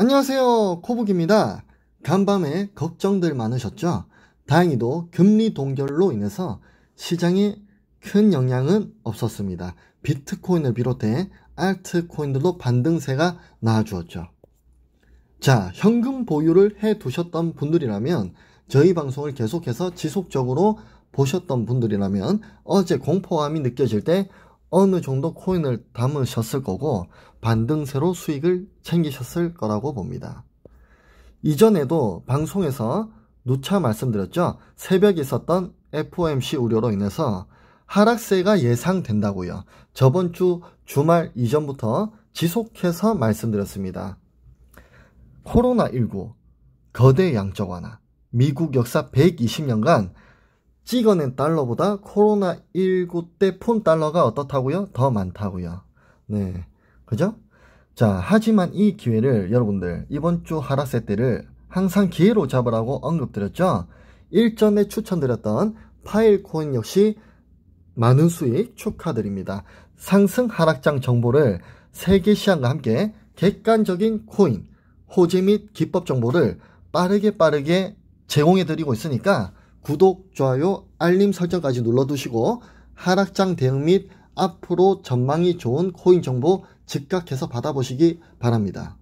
안녕하세요. 코북입니다. 간밤에 걱정들 많으셨죠? 다행히도 금리 동결로 인해서 시장에 큰 영향은 없었습니다. 비트코인을 비롯해 알트코인들도 반등세가 나아주었죠. 자, 현금 보유를 해 두셨던 분들이라면 저희 방송을 계속해서 지속적으로 보셨던 분들이라면 어제 공포감이 느껴질 때 어느 정도 코인을 담으셨을 거고 반등세로 수익을 챙기셨을 거라고 봅니다. 이전에도 방송에서 누차 말씀드렸죠. 새벽에 있었던 FOMC 우려로 인해서 하락세가 예상된다고요. 저번 주 주말 이전부터 지속해서 말씀드렸습니다. 코로나19, 거대 양적 완화, 미국 역사 120년간 찍어낸 달러보다 코로나19 때 폰 달러가 어떻다고요? 더 많다고요. 네. 그죠? 자, 하지만 이 기회를 여러분들 이번 주 하락세 때를 항상 기회로 잡으라고 언급드렸죠. 일전에 추천드렸던 파일코인 역시 많은 수익 축하드립니다. 상승 하락장 정보를 세계 시장과 함께 객관적인 코인, 호재 및 기법 정보를 빠르게 빠르게 제공해드리고 있으니까 구독, 좋아요, 알림 설정까지 눌러두시고 하락장 대응 및 앞으로 전망이 좋은 코인 정보 즉각해서 받아보시기 바랍니다.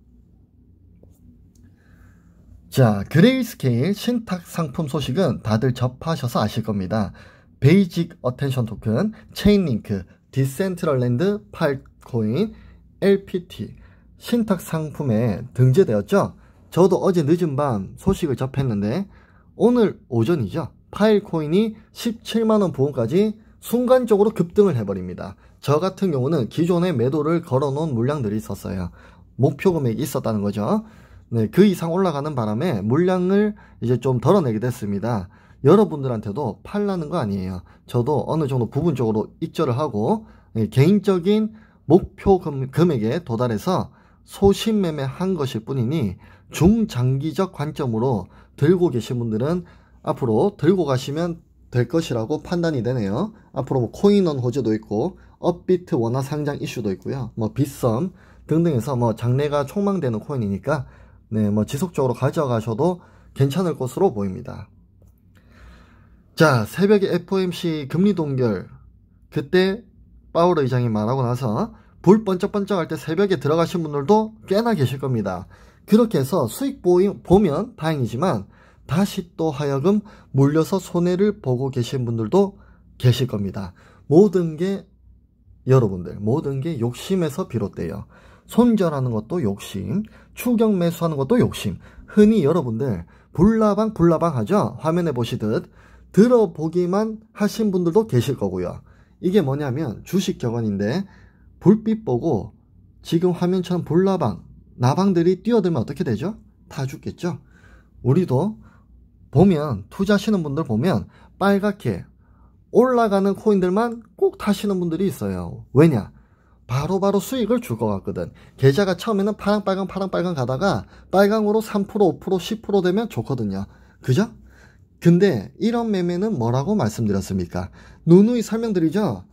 자, 그레이스케일 신탁 상품 소식은 다들 접하셔서 아실 겁니다. 베이직 어텐션 토큰, 체인링크, 디센트럴랜드 팔코인, LPT 신탁 상품에 등재되었죠. 저도 어제 늦은 밤 소식을 접했는데 오늘 오전이죠. 파일코인이 17만원 부근까지 순간적으로 급등을 해버립니다. 저 같은 경우는 기존에 매도를 걸어놓은 물량들이 있었어요. 목표 금액이 있었다는 거죠. 네, 그 이상 올라가는 바람에 물량을 이제 좀 덜어내게 됐습니다. 여러분들한테도 팔라는 거 아니에요. 저도 어느 정도 부분적으로 입절을 하고 네, 개인적인 목표 금, 금액에 도달해서 소신매매한 것일 뿐이니 중장기적 관점으로 들고 계신 분들은 앞으로 들고 가시면 될 것이라고 판단이 되네요. 앞으로 뭐 코인원 호재도 있고 업비트 원화 상장 이슈도 있고요. 뭐 빗썸 등등에서 뭐 장래가 촉망되는 코인이니까 네, 뭐 지속적으로 가져가셔도 괜찮을 것으로 보입니다. 자, 새벽에 FOMC 금리 동결 그때 파월 의장이 말하고 나서 불 번쩍번쩍할 때 새벽에 들어가신 분들도 꽤나 계실 겁니다. 그렇게 해서 수익 보면 다행이지만 다시 또 하여금 물려서 손해를 보고 계신 분들도 계실 겁니다. 모든 게 여러분들 모든 게 욕심에서 비롯돼요. 손절하는 것도 욕심, 추경 매수하는 것도 욕심. 흔히 여러분들 불나방 불나방 하죠. 화면에 보시듯 들어보기만 하신 분들도 계실 거고요. 이게 뭐냐면 주식 격언인데 불빛 보고 지금 화면처럼 불나방 나방들이 뛰어들면 어떻게 되죠? 다 죽겠죠? 우리도 보면 투자하시는 분들 보면 빨갛게 올라가는 코인들만 꼭 타시는 분들이 있어요. 왜냐? 바로바로 바로 수익을 줄 것 같거든. 계좌가 처음에는 파랑빨강 파랑빨강 가다가 빨강으로 3% 5% 10% 되면 좋거든요. 그죠? 근데 이런 매매는 뭐라고 말씀드렸습니까? 누누이 설명드리죠.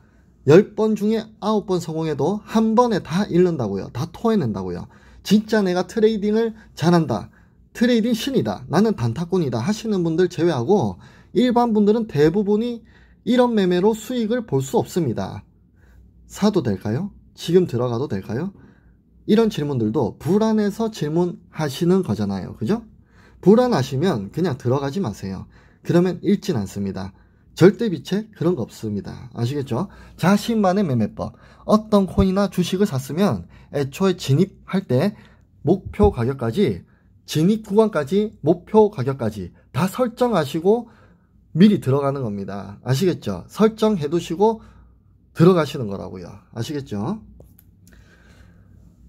10번 중에 9번 성공해도 한 번에 다 잃는다고요. 다 토해낸다고요. 진짜 내가 트레이딩을 잘한다. 트레이딩 신이다. 나는 단타꾼이다. 하시는 분들 제외하고 일반 분들은 대부분이 이런 매매로 수익을 볼 수 없습니다. 사도 될까요? 지금 들어가도 될까요? 이런 질문들도 불안해서 질문하시는 거잖아요. 그죠? 불안하시면 그냥 들어가지 마세요. 그러면 읽진 않습니다. 절대비체 그런 거 없습니다. 아시겠죠? 자신만의 매매법. 어떤 코인이나 주식을 샀으면 애초에 진입할 때 목표 가격까지 진입 구간까지 목표 가격까지 다 설정하시고 미리 들어가는 겁니다. 아시겠죠? 설정해 두시고 들어가시는 거라고요. 아시겠죠?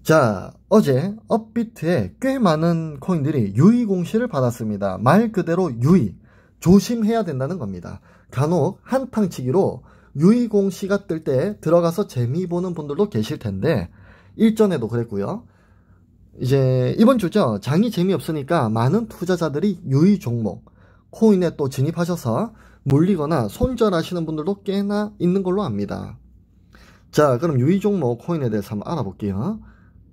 자, 어제 업비트에 꽤 많은 코인들이 유의 공시를 받았습니다. 말 그대로 유의. 조심해야 된다는 겁니다. 간혹 한탕치기로 유이공 시가 뜰 때 들어가서 재미 보는 분들도 계실 텐데 일전에도 그랬고요. 이제 이번 주죠. 장이 재미없으니까 많은 투자자들이 유이 종목 코인에 또 진입하셔서 물리거나 손절하시는 분들도 꽤나 있는 걸로 압니다. 자, 그럼 유이 종목 코인에 대해서 한번 알아볼게요.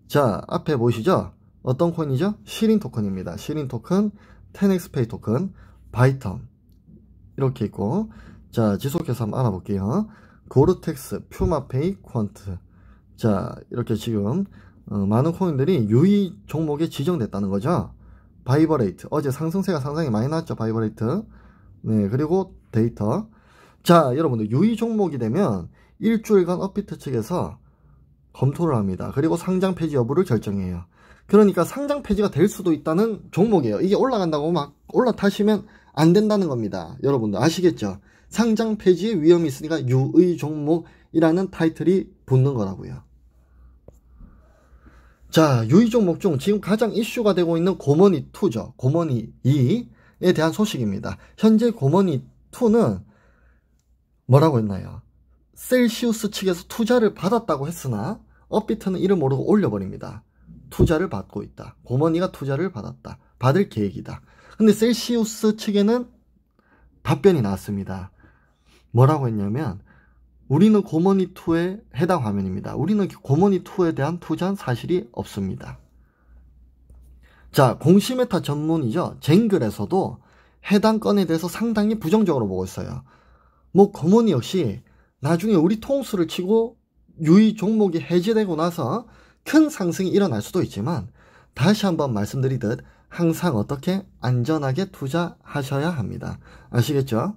자, 앞에 보이시죠? 어떤 코인이죠? 시린 토큰입니다. 시린 토큰, 텐엑스페이 토큰, 바이텀, 이렇게 있고 자 지속해서 한번 알아볼게요 고르텍스, 퓨마페이, 퀀트 자 이렇게 지금 어, 많은 코인들이 유의 종목에 지정됐다는 거죠 바이버레이트 어제 상승세가 상당히 많이 났죠 바이버레이트 네 그리고 데이터 자 여러분들 유의 종목이 되면 일주일간 업비트 측에서 검토를 합니다 그리고 상장 폐지 여부를 결정해요 그러니까 상장 폐지가 될 수도 있다는 종목이에요 이게 올라간다고 막 올라타시면 안 된다는 겁니다. 여러분도 아시겠죠? 상장 폐지에 위험이 있으니까 유의 종목이라는 타이틀이 붙는 거라고요. 자, 유의 종목 중 지금 가장 이슈가 되고 있는 고머니 2죠. 고머니 2에 대한 소식입니다. 현재 고머니 2는 뭐라고 했나요? 셀시우스 측에서 투자를 받았다고 했으나 업비트는 이를 모르고 올려버립니다. 투자를 받고 있다. 고머니가 투자를 받았다. 받을 계획이다. 근데 셀시우스 측에는 답변이 나왔습니다. 뭐라고 했냐면 우리는 고머니2에 해당 화면입니다. 우리는 고머니2에 대한 투자한 사실이 없습니다. 자, 공시메타 전문이죠. 쟁글에서도 해당 건에 대해서 상당히 부정적으로 보고 있어요. 뭐 고머니 역시 나중에 우리 통수를 치고 유의 종목이 해제되고 나서 큰 상승이 일어날 수도 있지만 다시 한번 말씀드리듯 항상 어떻게 안전하게 투자하셔야 합니다. 아시겠죠?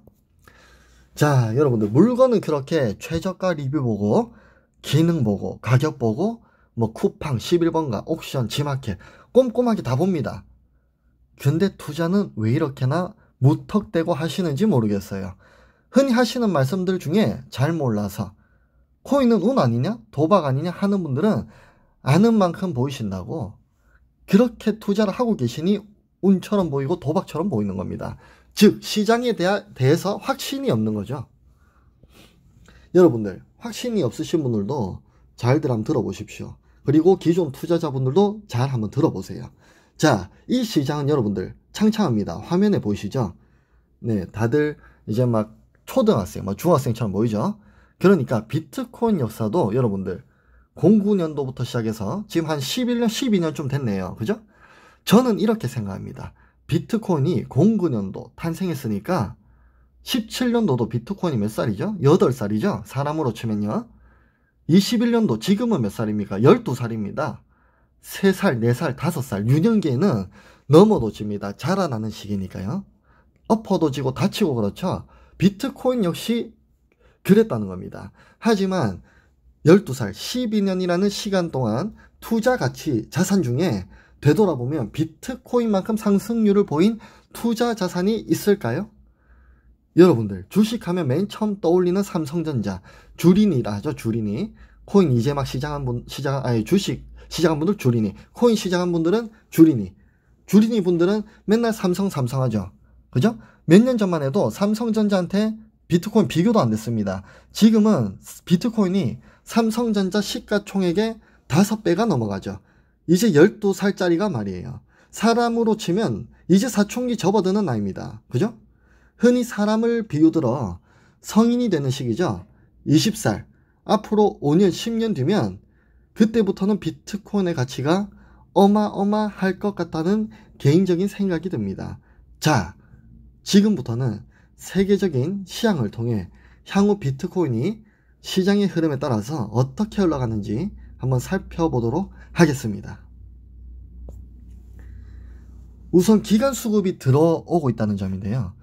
자, 여러분들 물건은 그렇게 최저가 리뷰 보고 기능 보고 가격 보고 뭐 쿠팡 11번가 옥션 지마켓 꼼꼼하게 다 봅니다. 근데 투자는 왜 이렇게나 무턱대고 하시는지 모르겠어요. 흔히 하시는 말씀들 중에 잘 몰라서 코인은 운 아니냐? 도박 아니냐? 하는 분들은 아는 만큼 보이신다고 그렇게 투자를 하고 계시니 운처럼 보이고 도박처럼 보이는 겁니다. 즉 시장에 대하, 대해서 확신이 없는 거죠. 여러분들 확신이 없으신 분들도 잘들 한번 들어보십시오. 그리고 기존 투자자분들도 잘 한번 들어보세요. 자, 이 시장은 여러분들 창창합니다. 화면에 보이시죠? 네, 다들 이제 막 초등학생, 막 뭐 중학생처럼 보이죠? 그러니까 비트코인 역사도 여러분들 09년도부터 시작해서 지금 한 11년, 1 2년좀 됐네요. 그죠? 저는 이렇게 생각합니다. 비트코인이 09년도 탄생했으니까 17년도도 비트코인이 몇 살이죠? 8살이죠? 사람으로 치면요. 21년도 지금은 몇 살입니까? 12살입니다. 3살, 4살, 5살 유년기에는 넘어도 집니다. 자라나는 시기니까요. 엎어도 지고 다치고 그렇죠. 비트코인 역시 그랬다는 겁니다. 하지만 12살 12년이라는 시간 동안 투자 가치 자산 중에 되돌아보면 비트코인만큼 상승률을 보인 투자 자산이 있을까요? 여러분들 주식하면 맨 처음 떠올리는 삼성전자 주린이라 하죠 주린이 코인 이제 막 시작한 분 시작 아니 주식 시작한 분들 주린이 코인 시작한 분들은 주린이 주린이 분들은 맨날 삼성 삼성 하죠 그죠? 몇 년 전만 해도 삼성전자한테 비트코인 비교도 안 됐습니다 지금은 비트코인이 삼성전자 시가총액의 5배가 넘어가죠. 이제 12살짜리가 말이에요. 사람으로 치면 이제 사춘기 접어드는 나이입니다. 그죠? 흔히 사람을 비유들어 성인이 되는 시기죠. 20살. 앞으로 5년, 10년 뒤면 그때부터는 비트코인의 가치가 어마어마할 것 같다는 개인적인 생각이 듭니다. 자, 지금부터는 세계적인 시향을 통해 향후 비트코인이 시장의 흐름에 따라서 어떻게 올라가는지 한번 살펴보도록 하겠습니다. 우선 기간 수급이 들어오고 있다는 점인데요.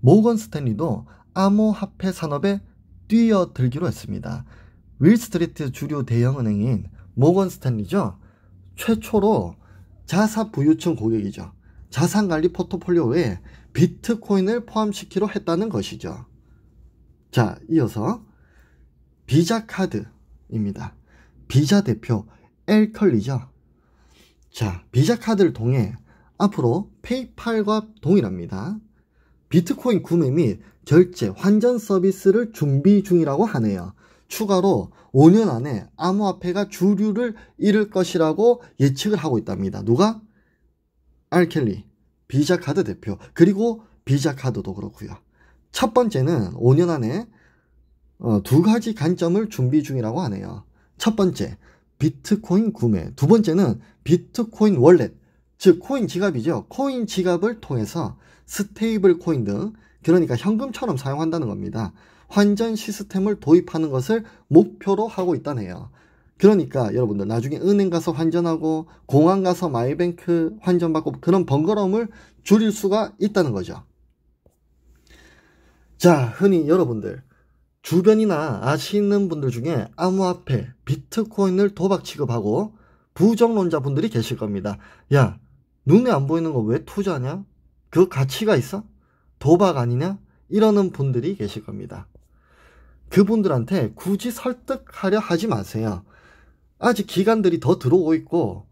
모건 스탠리도 암호화폐 산업에 뛰어들기로 했습니다. 윌스트리트 주류 대형은행인 모건 스탠리죠. 최초로 자사 부유층 고객이죠. 자산관리 포트폴리오에 비트코인을 포함시키로 했다는 것이죠. 자, 이어서 비자 카드입니다. 비자 대표 엘컬리죠. 자, 비자 카드를 통해 앞으로 페이팔과 동일합니다. 비트코인 구매 및 결제 환전 서비스를 준비 중이라고 하네요. 추가로 5년 안에 암호화폐가 주류를 잃을 것이라고 예측을 하고 있답니다. 누가? 알켈리, 비자카드 대표, 그리고 비자카드도 그렇고요. 첫 번째는 5년 안에 어, 두 가지 관점을 준비 중이라고 하네요. 첫 번째, 비트코인 구매. 두 번째는 비트코인 월렛, 즉 코인 지갑이죠. 코인 지갑을 통해서 스테이블 코인 등 그러니까 현금처럼 사용한다는 겁니다. 환전 시스템을 도입하는 것을 목표로 하고 있다네요. 그러니까 여러분들 나중에 은행 가서 환전하고 공항 가서 마이뱅크 환전받고 그런 번거로움을 줄일 수가 있다는 거죠. 자, 흔히 여러분들 주변이나 아시는 분들 중에 암호화폐, 비트코인을 도박 취급하고 부정론자분들이 계실 겁니다. 야, 눈에 안 보이는 거 왜 투자냐? 하그 가치가 있어? 도박 아니냐? 이러는 분들이 계실 겁니다. 그분들한테 굳이 설득하려 하지 마세요. 아직 기간들이더 들어오고 있고,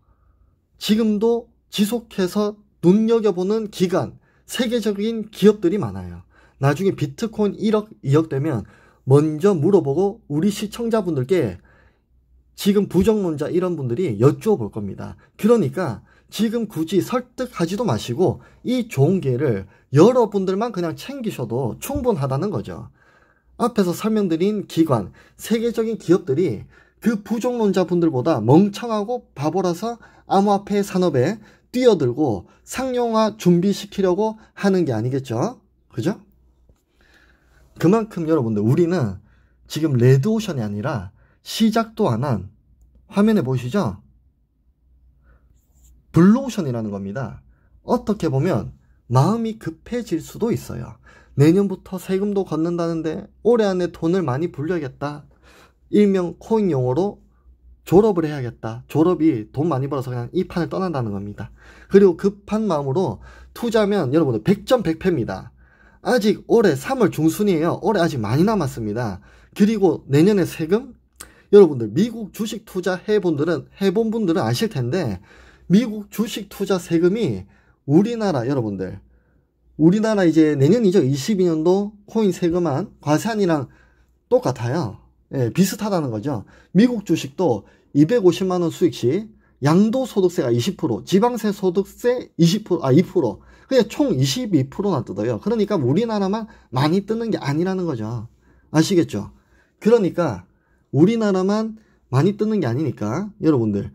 지금도 지속해서 눈여겨보는 기간 세계적인 기업들이 많아요. 나중에 비트코인 1억, 2억 되면 먼저 물어보고 우리 시청자분들께 지금 부정론자 이런 분들이 여쭈어볼 겁니다. 그러니까 지금 굳이 설득하지도 마시고 이 좋은 기회를 여러분들만 그냥 챙기셔도 충분하다는 거죠. 앞에서 설명드린 기관, 세계적인 기업들이 그 부정론자분들보다 멍청하고 바보라서 암호화폐 산업에 뛰어들고 상용화 준비시키려고 하는 게 아니겠죠? 그죠? 그만큼 여러분들 우리는 지금 레드오션이 아니라 시작도 안 한 화면에 보시죠? 블루오션이라는 겁니다. 어떻게 보면 마음이 급해질 수도 있어요. 내년부터 세금도 걷는다는데 올해 안에 돈을 많이 불려야겠다. 일명 코인 용어로 졸업을 해야겠다. 졸업이 돈 많이 벌어서 그냥 이 판을 떠난다는 겁니다. 그리고 급한 그 마음으로 투자면 하 여러분들 100점 100패입니다. 아직 올해 3월 중순이에요. 올해 아직 많이 남았습니다. 그리고 내년에 세금? 여러분들 미국 주식 투자 해본들은 해본 분들은 아실 텐데 미국 주식 투자 세금이 우리나라 여러분들 우리나라 이제 내년이죠. 22년도 코인 세금한 과세안이랑 똑같아요. 예, 비슷하다는 거죠. 미국 주식도 250만 원 수익 시 양도소득세가 20%, 지방세 소득세 20%, 아 2%, 그게 총 22%나 뜯어요. 그러니까 우리나라만 많이 뜯는 게 아니라는 거죠. 아시겠죠? 그러니까 우리나라만 많이 뜯는 게 아니니까 여러분들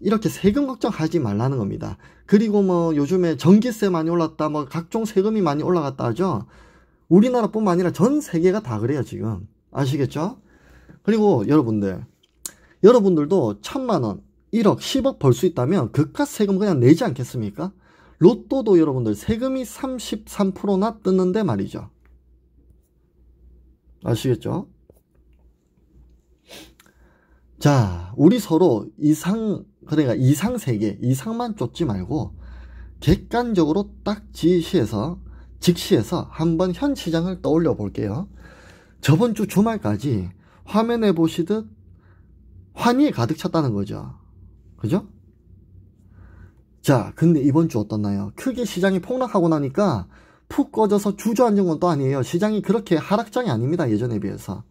이렇게 세금 걱정하지 말라는 겁니다. 그리고 뭐 요즘에 전기세 많이 올랐다, 뭐 각종 세금이 많이 올라갔다 하죠. 우리나라뿐만 아니라 전 세계가 다 그래요 지금 아시겠죠? 그리고 여러분들 여러분들도 천만 원, 1억, 10억 벌 수 있다면 그깟 세금 그냥 내지 않겠습니까? 로또도 여러분들 세금이 33%나 뜨는데 말이죠. 아시겠죠? 자, 우리 서로 이상, 그러니까 이상 세계, 이상만 쫓지 말고 객관적으로 딱 지시해서, 직시해서 한번 현 시장을 떠올려 볼게요. 저번 주 주말까지 화면에 보시듯 환희에 가득 찼다는 거죠. 그죠? 자, 근데 이번 주 어떻나요? 크게 시장이 폭락하고 나니까 푹 꺼져서 주저앉은 건 또 아니에요. 시장이 그렇게 하락장이 아닙니다. 예전에 비해서.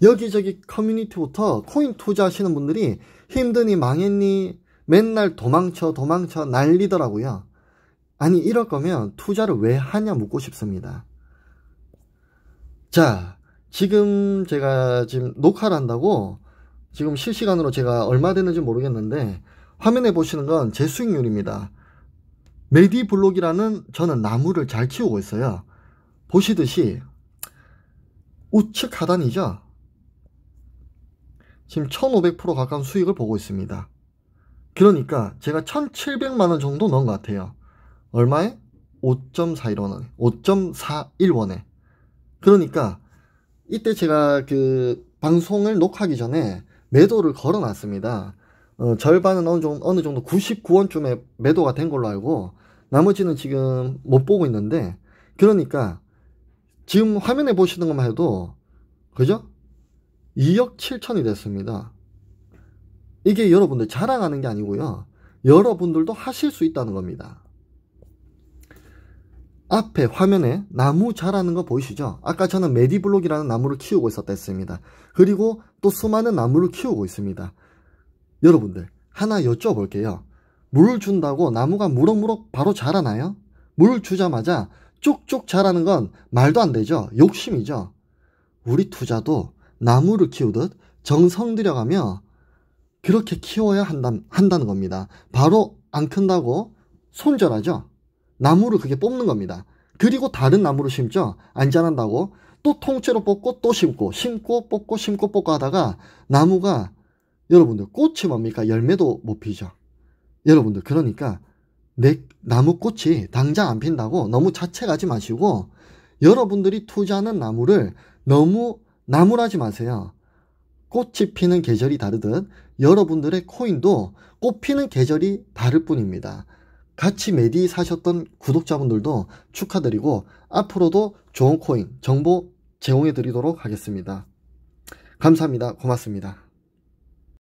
여기저기 커뮤니티부터 코인 투자하시는 분들이 힘드니 망했니 맨날 도망쳐 도망쳐 난리더라고요. 아니 이럴 거면 투자를 왜 하냐 묻고 싶습니다. 자 지금 제가 지금 녹화를 한다고 지금 실시간으로 제가 얼마 되는지 모르겠는데 화면에 보시는 건 제 수익률입니다. 메디 블록이라는 저는 나무를 잘 키우고 있어요. 보시듯이 우측 하단이죠. 지금 1500% 가까운 수익을 보고 있습니다. 그러니까 제가 1700만원 정도 넣은 것 같아요. 얼마에? 5.41원에. 5.41원에. 그러니까 이때 제가 그 방송을 녹화하기 전에 매도를 걸어놨습니다. 어, 절반은 어느 정도, 어느 정도 99원쯤에 매도가 된 걸로 알고 나머지는 지금 못 보고 있는데 그러니까 지금 화면에 보시는 것만 해도 그죠? 2억 7천이 됐습니다. 이게 여러분들 자랑하는 게 아니고요. 여러분들도 하실 수 있다는 겁니다. 앞에 화면에 나무 자라는 거 보이시죠? 아까 저는 메디블록이라는 나무를 키우고 있었다 했습니다. 그리고 또 수많은 나무를 키우고 있습니다. 여러분들 하나 여쭤볼게요. 물 준다고 나무가 무럭무럭 바로 자라나요? 물 주자마자 쭉쭉 자라는 건 말도 안 되죠. 욕심이죠. 우리 투자도 나무를 키우듯 정성 들여가며 그렇게 키워야 한다, 한다는 겁니다. 바로 안 큰다고 손절하죠. 나무를 그게 뽑는 겁니다. 그리고 다른 나무를 심죠. 안 자란다고 또 통째로 뽑고 또 심고 심고 뽑고 심고 뽑고 하다가 나무가 여러분들 꽃이 뭡니까? 열매도 못 피죠. 여러분들 그러니까 내 나무 꽃이 당장 안 핀다고 너무 자책하지 마시고 여러분들이 투자하는 나무를 너무 나무라지 마세요. 꽃이 피는 계절이 다르듯 여러분들의 코인도 꽃 피는 계절이 다를 뿐입니다. 같이 메디 사셨던 구독자분들도 축하드리고 앞으로도 좋은 코인 정보 제공해 드리도록 하겠습니다. 감사합니다. 고맙습니다.